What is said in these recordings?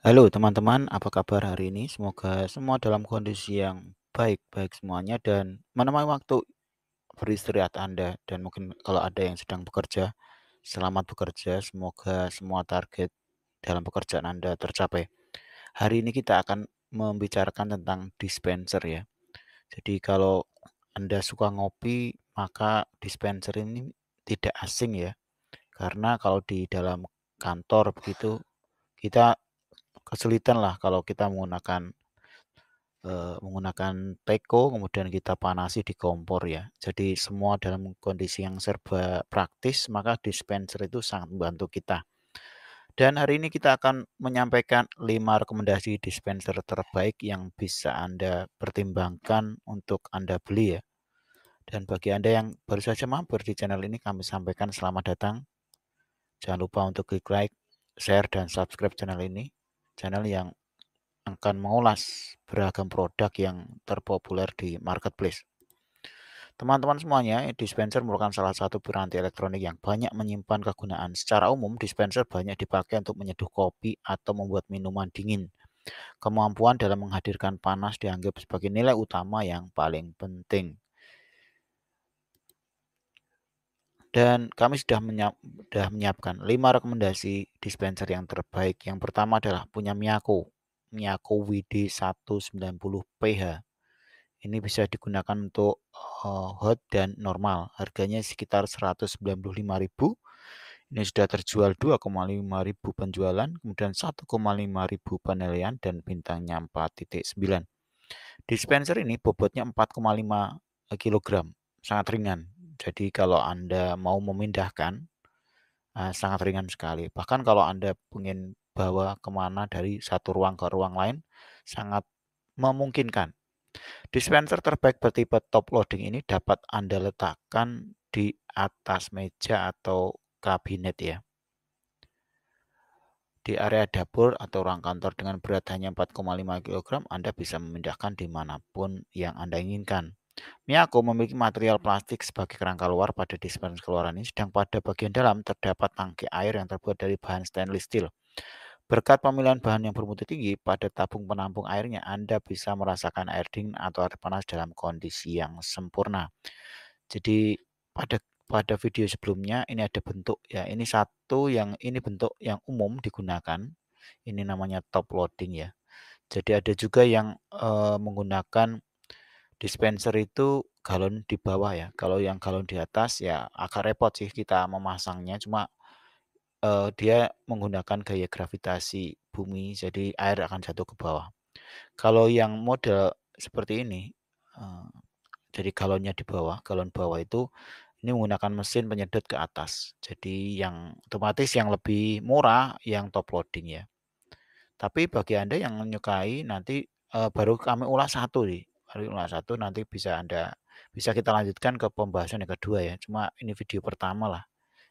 Halo teman-teman, apa kabar hari ini? Semoga semua dalam kondisi yang baik-baik semuanya dan menemani waktu beristirahat Anda dan mungkin kalau ada yang sedang bekerja, selamat bekerja. Semoga semua target dalam pekerjaan Anda tercapai. Hari ini kita akan membicarakan tentang dispenser ya. Jadi kalau Anda suka ngopi, maka dispenser ini tidak asing ya. Karena kalau di dalam kantor begitu kita kesulitan lah kalau kita menggunakan menggunakan teko kemudian kita panasi di kompor ya. Jadi semua dalam kondisi yang serba praktis maka dispenser itu sangat membantu kita. Dan hari ini kita akan menyampaikan 5 rekomendasi dispenser terbaik yang bisa Anda pertimbangkan untuk Anda beli ya. Dan bagi Anda yang baru saja mampir di channel ini kami sampaikan selamat datang. Jangan lupa untuk klik like, share, dan subscribe channel ini channel yang akan mengulas beragam produk yang terpopuler di marketplace. Teman-teman semuanya, dispenser merupakan salah satu piranti elektronik yang banyak menyimpan kegunaan. Secara umum, dispenser banyak dipakai untuk menyeduh kopi atau membuat minuman dingin. Kemampuan dalam menghadirkan panas dianggap sebagai nilai utama yang paling penting. dan kami sudah, menyiap, sudah menyiapkan 5 rekomendasi dispenser yang terbaik. Yang pertama adalah punya Miyako, Miyako WD190PH. Ini bisa digunakan untuk eh, hot dan normal. Harganya sekitar 195.000. Ini sudah terjual 2,5 ribu penjualan, kemudian 1,5 ribu penilaian dan bintangnya 4.9. Dispenser ini bobotnya 4,5 kg, sangat ringan jadi kalau Anda mau memindahkan, eh, sangat ringan sekali. Bahkan kalau Anda ingin bawa kemana dari satu ruang ke ruang lain, sangat memungkinkan. Dispenser terbaik bertipe top loading ini dapat Anda letakkan di atas meja atau kabinet ya. Di area dapur atau ruang kantor dengan berat hanya 4,5 kg, Anda bisa memindahkan dimanapun yang Anda inginkan. Miyako memiliki material plastik sebagai kerangka luar pada dispenser keluaran ini, sedang pada bagian dalam terdapat tangki air yang terbuat dari bahan stainless steel. Berkat pemilihan bahan yang bermutu tinggi pada tabung penampung airnya, Anda bisa merasakan air dingin atau air panas dalam kondisi yang sempurna. Jadi pada pada video sebelumnya ini ada bentuk ya, ini satu yang ini bentuk yang umum digunakan. Ini namanya top loading ya. Jadi ada juga yang e, menggunakan dispenser itu galon di bawah ya. Kalau yang galon di atas ya agak repot sih kita memasangnya. Cuma uh, dia menggunakan gaya gravitasi bumi, jadi air akan jatuh ke bawah. Kalau yang model seperti ini, eh, jadi galonnya di bawah, galon bawah itu ini menggunakan mesin penyedot ke atas. Jadi yang otomatis yang lebih murah yang top loading ya. Tapi bagi Anda yang menyukai nanti uh, baru kami ulas satu nih alumni satu nanti bisa Anda bisa kita lanjutkan ke pembahasan yang kedua ya. Cuma ini video pertama lah.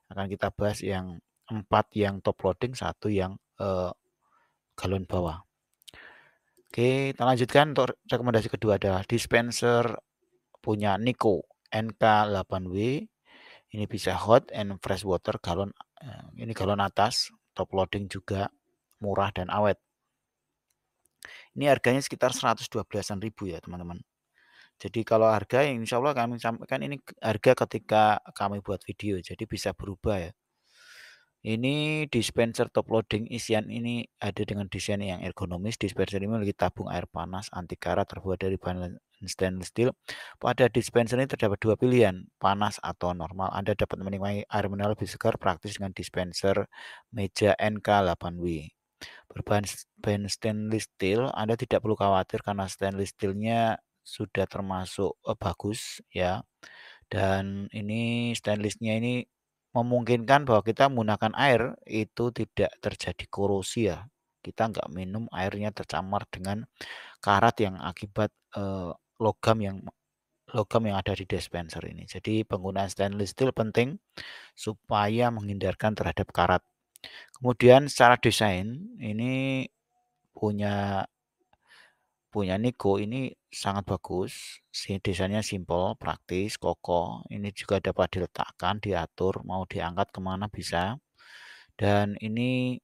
Akan kita bahas yang empat yang top loading, satu yang eh, galon bawah. Oke, kita lanjutkan untuk rekomendasi kedua adalah dispenser punya Niko NK8W. Ini bisa hot and fresh water galon eh, ini galon atas, top loading juga murah dan awet. Ini harganya sekitar 112-an ribu ya teman-teman. Jadi kalau harga yang insya Allah kami sampaikan ini harga ketika kami buat video. Jadi bisa berubah ya. Ini dispenser top loading isian ini ada dengan desain yang ergonomis. Dispenser ini memiliki tabung air panas anti karat terbuat dari bahan stainless steel. Pada dispenser ini terdapat dua pilihan, panas atau normal. Anda dapat menikmati air mineral lebih segar praktis dengan dispenser meja NK8W berbahan bahan stainless steel Anda tidak perlu khawatir karena stainless steelnya sudah termasuk eh, bagus ya dan ini stainlessnya ini memungkinkan bahwa kita menggunakan air itu tidak terjadi korosi ya kita nggak minum airnya tercamar dengan karat yang akibat eh, logam yang logam yang ada di dispenser ini. Jadi penggunaan stainless steel penting supaya menghindarkan terhadap karat Kemudian secara desain ini punya punya Niko ini sangat bagus. Si desainnya simple, praktis, kokoh. Ini juga dapat diletakkan, diatur, mau diangkat kemana bisa. Dan ini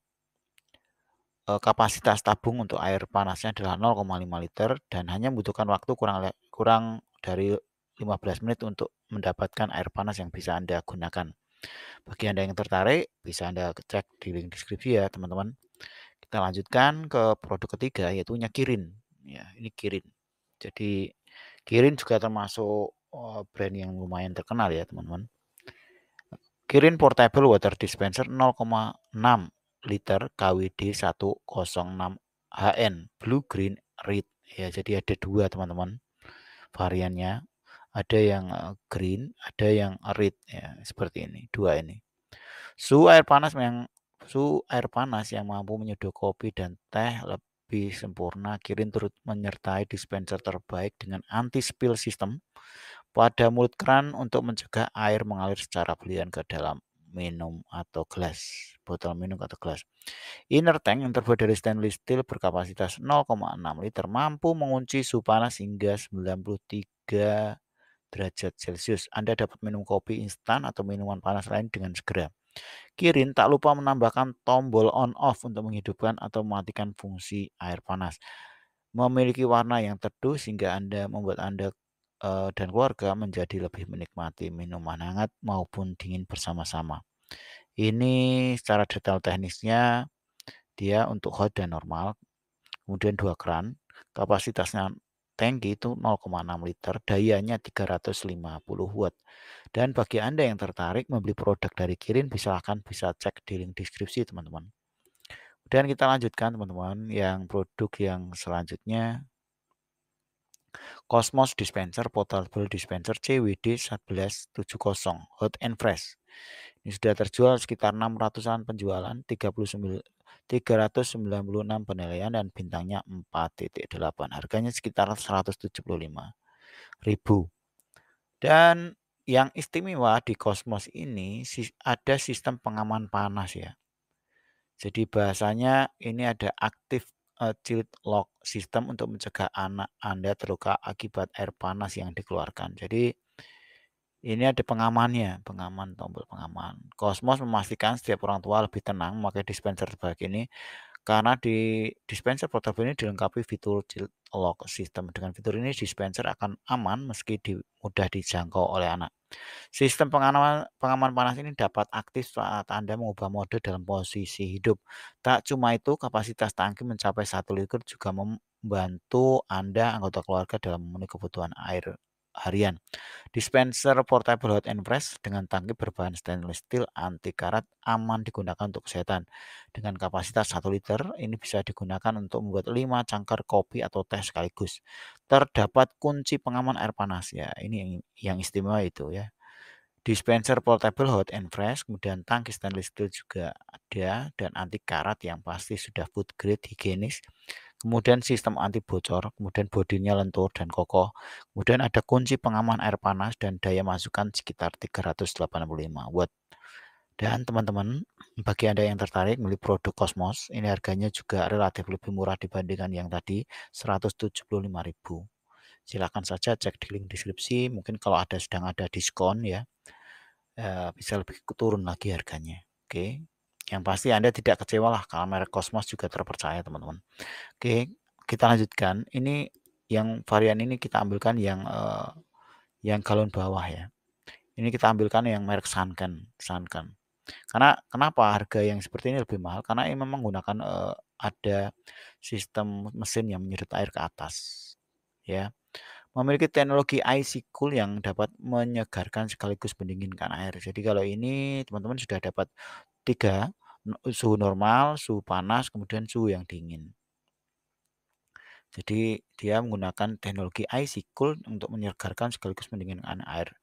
eh, kapasitas tabung untuk air panasnya adalah 0,5 liter dan hanya membutuhkan waktu kurang kurang dari 15 menit untuk mendapatkan air panas yang bisa Anda gunakan. Bagi Anda yang tertarik, bisa Anda cek di link deskripsi ya, teman-teman. Kita lanjutkan ke produk ketiga yaitu nyakirin Ya, ini Kirin. Jadi Kirin juga termasuk eh, brand yang lumayan terkenal ya, teman-teman. Kirin portable water dispenser 0,6 liter KWD 106 HN blue green red ya jadi ada dua teman-teman variannya ada yang green, ada yang red ya, seperti ini, dua ini. Su air panas yang su air panas yang mampu menyeduh kopi dan teh lebih sempurna kirim turut menyertai dispenser terbaik dengan anti spill system pada mulut keran untuk mencegah air mengalir secara berlian ke dalam minum atau gelas, botol minum atau gelas. Inner tank yang terbuat dari stainless steel berkapasitas 0,6 liter mampu mengunci suhu panas hingga 93 derajat Celcius. Anda dapat minum kopi instan atau minuman panas lain dengan segera. Kirin tak lupa menambahkan tombol on off untuk menghidupkan atau mematikan fungsi air panas. Memiliki warna yang teduh sehingga Anda membuat Anda eh, dan keluarga menjadi lebih menikmati minuman hangat maupun dingin bersama-sama. Ini secara detail teknisnya dia untuk hot dan normal. Kemudian dua keran, kapasitasnya tangki itu 0,6 liter, dayanya 350 watt. Dan bagi Anda yang tertarik membeli produk dari Kirin, silakan bisa cek di link deskripsi teman-teman. Dan kita lanjutkan teman-teman yang produk yang selanjutnya Cosmos Dispenser Portable Dispenser CWD 1170 Hot and Fresh. Ini sudah terjual sekitar 600-an penjualan, 39. 396 penilaian dan bintangnya 4.8. Harganya sekitar 175 ribu. Dan yang istimewa di Cosmos ini ada sistem pengaman panas ya. Jadi bahasanya ini ada aktif eh, tilt lock system untuk mencegah anak Anda terluka akibat air panas yang dikeluarkan. Jadi ini ada pengamannya, pengaman tombol pengaman. Cosmos memastikan setiap orang tua lebih tenang memakai dispenser sebagai ini karena di dispenser portable ini dilengkapi fitur lock system. Dengan fitur ini dispenser akan aman meski di, mudah dijangkau oleh anak. Sistem pengaman, pengaman panas ini dapat aktif saat Anda mengubah mode dalam posisi hidup. Tak cuma itu, kapasitas tangki mencapai satu liter juga membantu Anda anggota keluarga dalam memenuhi kebutuhan air harian. Dispenser portable hot and fresh dengan tangki berbahan stainless steel anti karat aman digunakan untuk kesehatan. Dengan kapasitas 1 liter, ini bisa digunakan untuk membuat 5 cangkir kopi atau teh sekaligus. Terdapat kunci pengaman air panas ya. Ini yang yang istimewa itu ya. Dispenser portable hot and fresh, kemudian tangki stainless steel juga ada dan anti karat yang pasti sudah food grade higienis kemudian sistem anti bocor, kemudian bodinya lentur dan kokoh, kemudian ada kunci pengaman air panas dan daya masukan sekitar 385 watt. Dan teman-teman, bagi Anda yang tertarik beli produk Cosmos, ini harganya juga relatif lebih murah dibandingkan yang tadi, 175.000. Silakan saja cek di link deskripsi, mungkin kalau ada sedang ada diskon ya, eh, bisa lebih turun lagi harganya. Oke. Yang pasti Anda tidak kecewa lah kalau merek Cosmos juga terpercaya teman-teman. Oke, kita lanjutkan. Ini yang varian ini kita ambilkan yang eh, yang galon bawah ya. Ini kita ambilkan yang merek Sanken, Sanken. Karena kenapa harga yang seperti ini lebih mahal? Karena ini memang menggunakan eh, ada sistem mesin yang menyedot air ke atas. Ya. Memiliki teknologi IC cool yang dapat menyegarkan sekaligus mendinginkan air. Jadi kalau ini teman-teman sudah dapat Tiga, suhu normal, suhu panas, kemudian suhu yang dingin. Jadi dia menggunakan teknologi ice cool untuk menyegarkan sekaligus mendinginkan air.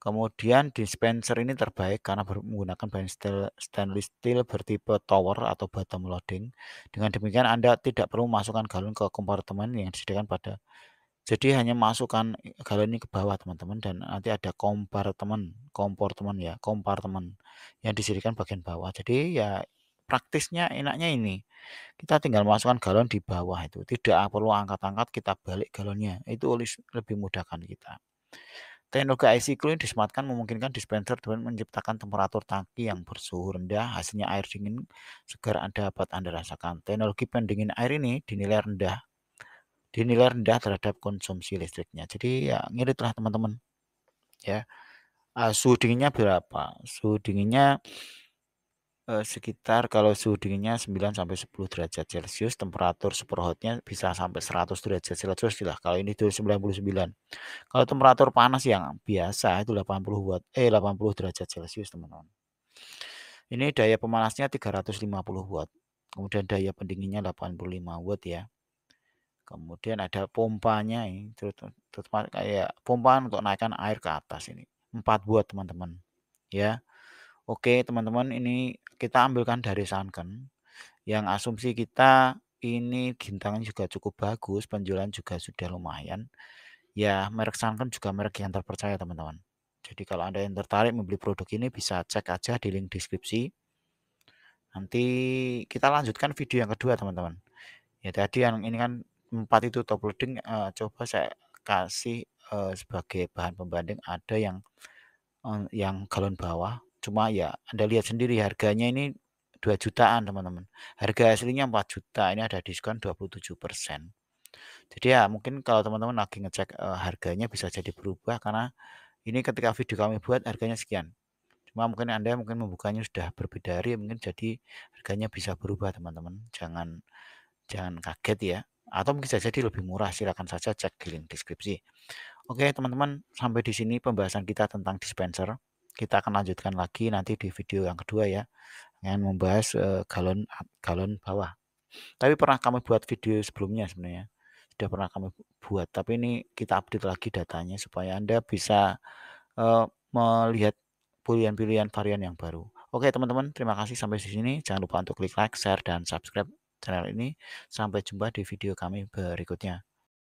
Kemudian dispenser ini terbaik karena menggunakan bahan stainless steel bertipe tower atau bottom loading. Dengan demikian Anda tidak perlu masukkan galon ke kompartemen yang disediakan pada jadi hanya masukkan galon ini ke bawah teman-teman dan nanti ada kompartemen, kompartemen ya, kompartemen yang disirikan bagian bawah. Jadi ya praktisnya enaknya ini. Kita tinggal masukkan galon di bawah itu. Tidak perlu angkat-angkat kita balik galonnya. Itu lebih mudahkan kita. Teknologi IC cooling disematkan memungkinkan dispenser dengan menciptakan temperatur tangki yang bersuhu rendah, hasilnya air dingin segar Anda dapat Anda rasakan. Teknologi pendingin air ini dinilai rendah dinilai rendah terhadap konsumsi listriknya. Jadi ya ngiritlah teman-teman. Ya. Uh, suhu dinginnya berapa? Suhu dinginnya uh, sekitar kalau suhu dinginnya 9 sampai 10 derajat Celcius, temperatur super hotnya bisa sampai 100 derajat Celcius lah. Kalau ini 99. Kalau temperatur panas yang biasa itu 80 watt eh 80 derajat Celcius, teman-teman. Ini daya pemanasnya 350 watt. Kemudian daya pendinginnya 85 watt ya. Kemudian ada pompanya ini, terutama kayak pompa untuk naikkan air ke atas ini. Empat buat teman-teman. Ya. Oke, teman-teman, ini kita ambilkan dari Sanken yang asumsi kita ini gintangan juga cukup bagus, penjualan juga sudah lumayan. Ya, merek Sanken juga merek yang terpercaya, teman-teman. Jadi kalau Anda yang tertarik membeli produk ini bisa cek aja di link deskripsi. Nanti kita lanjutkan video yang kedua, teman-teman. Ya, tadi yang ini kan 4 itu top loading uh, coba saya kasih uh, sebagai bahan pembanding ada yang uh, yang galon bawah cuma ya Anda lihat sendiri harganya ini 2 jutaan teman-teman harga aslinya 4 juta ini ada diskon 27% jadi ya mungkin kalau teman-teman lagi ngecek uh, harganya bisa jadi berubah karena ini ketika video kami buat harganya sekian cuma mungkin Anda mungkin membukanya sudah berbeda hari mungkin jadi harganya bisa berubah teman-teman jangan jangan kaget ya atau mungkin saja jadi lebih murah. silahkan saja cek di link deskripsi. Oke, teman-teman, sampai di sini pembahasan kita tentang dispenser. Kita akan lanjutkan lagi nanti di video yang kedua ya, yang membahas eh, galon galon bawah. Tapi pernah kami buat video sebelumnya sebenarnya. Sudah pernah kami buat, tapi ini kita update lagi datanya supaya Anda bisa eh, melihat pilihan-pilihan varian yang baru. Oke, teman-teman, terima kasih sampai di sini. Jangan lupa untuk klik like, share, dan subscribe channel ini. Sampai jumpa di video kami berikutnya.